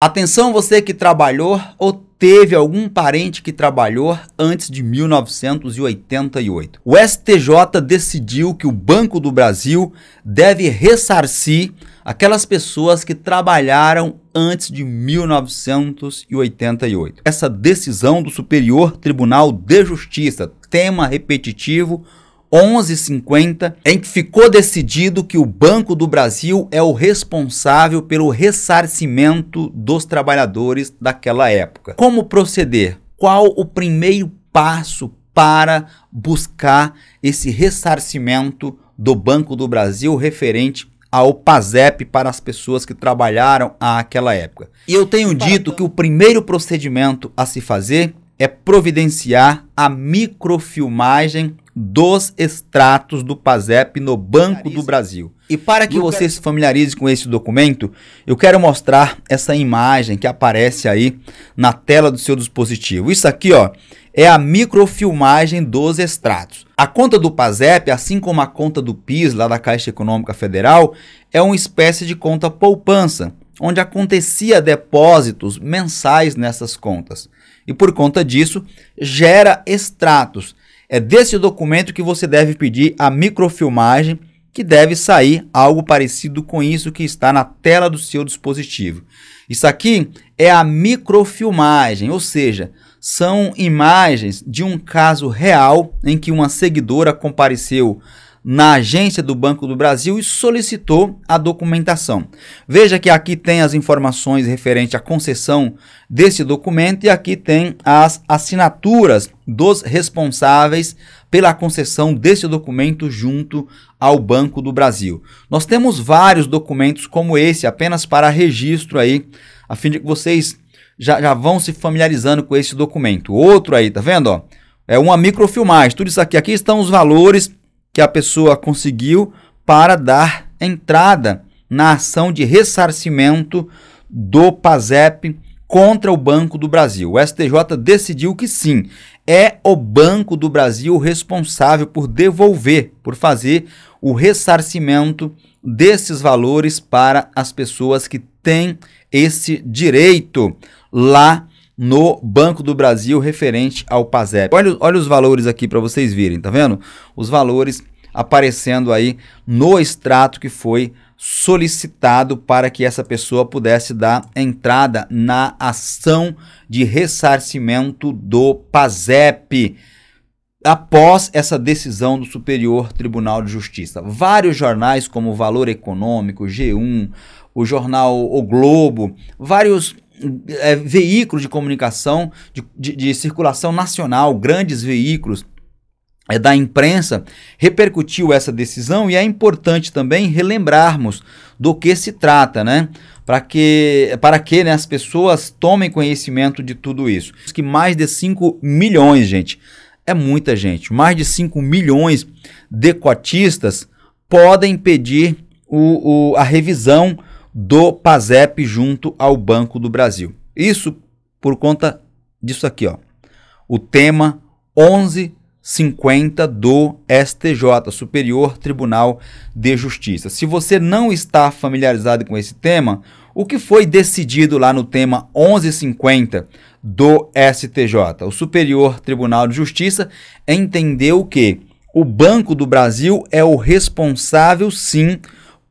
Atenção você que trabalhou ou teve algum parente que trabalhou antes de 1988. O STJ decidiu que o Banco do Brasil deve ressarcir aquelas pessoas que trabalharam antes de 1988. Essa decisão do Superior Tribunal de Justiça, tema repetitivo, 11:50, em que ficou decidido que o Banco do Brasil é o responsável pelo ressarcimento dos trabalhadores daquela época. Como proceder? Qual o primeiro passo para buscar esse ressarcimento do Banco do Brasil referente ao PASEP para as pessoas que trabalharam àquela época. E eu tenho dito que o primeiro procedimento a se fazer é providenciar a microfilmagem dos extratos do PASEP no Banco do Brasil. E para que você se familiarize com esse documento, eu quero mostrar essa imagem que aparece aí na tela do seu dispositivo. Isso aqui, ó, é a microfilmagem dos extratos. A conta do PASEP, assim como a conta do PIS, lá da Caixa Econômica Federal, é uma espécie de conta poupança, onde acontecia depósitos mensais nessas contas. E por conta disso, gera extratos é desse documento que você deve pedir a microfilmagem, que deve sair algo parecido com isso que está na tela do seu dispositivo. Isso aqui é a microfilmagem, ou seja, são imagens de um caso real em que uma seguidora compareceu na agência do Banco do Brasil e solicitou a documentação. Veja que aqui tem as informações referente à concessão desse documento e aqui tem as assinaturas dos responsáveis pela concessão desse documento junto ao Banco do Brasil. Nós temos vários documentos como esse, apenas para registro aí, a fim de que vocês já, já vão se familiarizando com esse documento. Outro aí, tá vendo? Ó? É uma microfilmagem. Tudo isso aqui. Aqui estão os valores que a pessoa conseguiu para dar entrada na ação de ressarcimento do PASEP contra o Banco do Brasil. O STJ decidiu que sim, é o Banco do Brasil responsável por devolver, por fazer o ressarcimento desses valores para as pessoas que têm esse direito lá no Banco do Brasil referente ao PASEP. Olha, olha os valores aqui para vocês virem, tá vendo? Os valores aparecendo aí no extrato que foi solicitado para que essa pessoa pudesse dar entrada na ação de ressarcimento do PASEP após essa decisão do Superior Tribunal de Justiça. Vários jornais como Valor Econômico, G1, o jornal O Globo, vários é, veículos de comunicação, de, de, de, circulação nacional, grandes veículos é, da imprensa, repercutiu essa decisão e é importante também relembrarmos do que se trata, né? Para que, para que né, as pessoas tomem conhecimento de tudo isso. Que mais de 5 milhões, gente, é muita gente, mais de 5 milhões de cotistas podem pedir o, o, a revisão do PASEP junto ao Banco do Brasil. Isso por conta disso aqui, ó. O tema 1150 do STJ, Superior Tribunal de Justiça. Se você não está familiarizado com esse tema, o que foi decidido lá no tema 1150 do STJ? O Superior Tribunal de Justiça entendeu que o Banco do Brasil é o responsável, sim,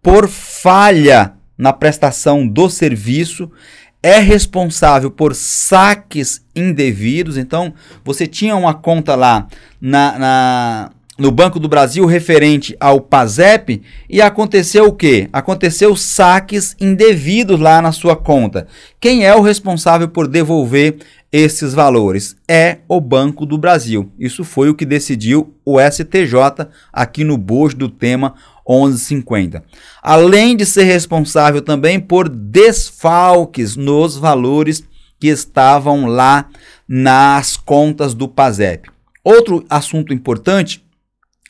por falha na prestação do serviço, é responsável por saques indevidos. Então, você tinha uma conta lá na, na, no Banco do Brasil referente ao PASEP e aconteceu o quê? Aconteceu saques indevidos lá na sua conta. Quem é o responsável por devolver esses valores? É o Banco do Brasil. Isso foi o que decidiu o STJ aqui no bojo do tema 11,50. Além de ser responsável também por desfalques nos valores que estavam lá nas contas do PASEP. Outro assunto importante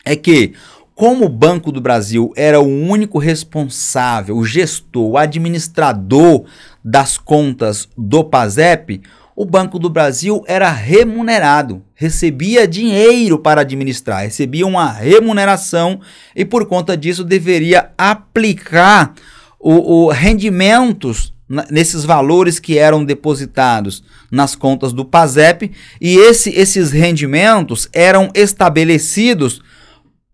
é que, como o Banco do Brasil era o único responsável, o gestor, o administrador das contas do PASEP, o Banco do Brasil era remunerado, recebia dinheiro para administrar, recebia uma remuneração e por conta disso deveria aplicar o, o rendimentos nesses valores que eram depositados nas contas do PASEP e esse, esses rendimentos eram estabelecidos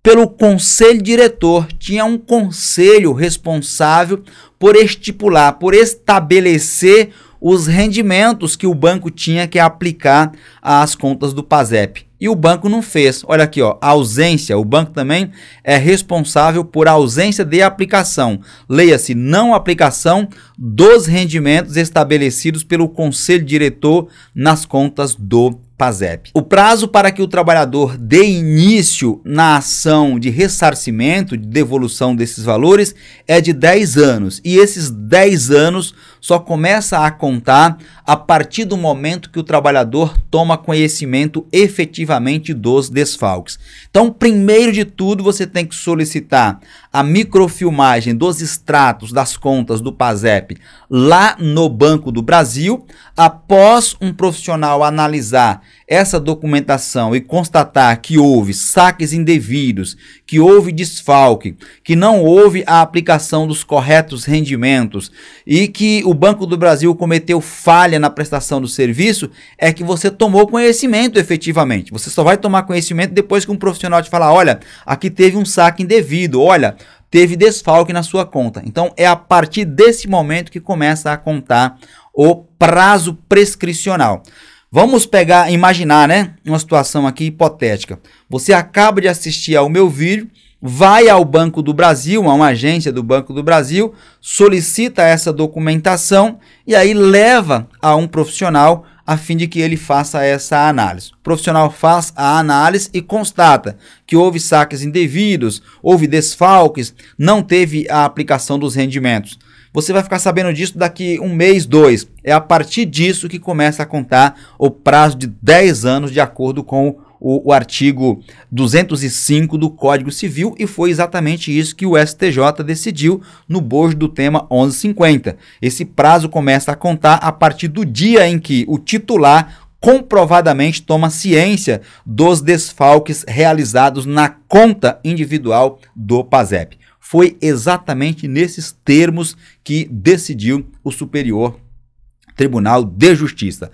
pelo conselho diretor. Tinha um conselho responsável por estipular, por estabelecer os rendimentos que o banco tinha que aplicar às contas do PASEP. E o banco não fez. Olha aqui, ó, ausência. O banco também é responsável por ausência de aplicação. Leia-se, não aplicação dos rendimentos estabelecidos pelo conselho diretor nas contas do PASEP. O prazo para que o trabalhador dê início na ação de ressarcimento, de devolução desses valores, é de 10 anos. E esses 10 anos só começa a contar a partir do momento que o trabalhador toma conhecimento efetivamente dos desfalques. Então, primeiro de tudo, você tem que solicitar a microfilmagem dos extratos das contas do PASEP lá no Banco do Brasil, após um profissional analisar essa documentação e constatar que houve saques indevidos, que houve desfalque, que não houve a aplicação dos corretos rendimentos e que o Banco do Brasil cometeu falha na prestação do serviço, é que você tomou conhecimento efetivamente. Você só vai tomar conhecimento depois que um profissional te falar: olha, aqui teve um saque indevido, olha, teve desfalque na sua conta. Então é a partir desse momento que começa a contar o prazo prescricional. Vamos pegar, imaginar, né? Uma situação aqui hipotética. Você acaba de assistir ao meu vídeo, vai ao Banco do Brasil, a uma agência do Banco do Brasil, solicita essa documentação e aí leva a um profissional a fim de que ele faça essa análise. O profissional faz a análise e constata que houve saques indevidos, houve desfalques, não teve a aplicação dos rendimentos. Você vai ficar sabendo disso daqui um mês, dois. É a partir disso que começa a contar o prazo de 10 anos, de acordo com o, o, artigo 205 do Código Civil e foi exatamente isso que o STJ decidiu no bojo do tema 1150. Esse prazo começa a contar a partir do dia em que o titular comprovadamente toma ciência dos desfalques realizados na conta individual do PASEP foi exatamente nesses termos que decidiu o Superior Tribunal de Justiça.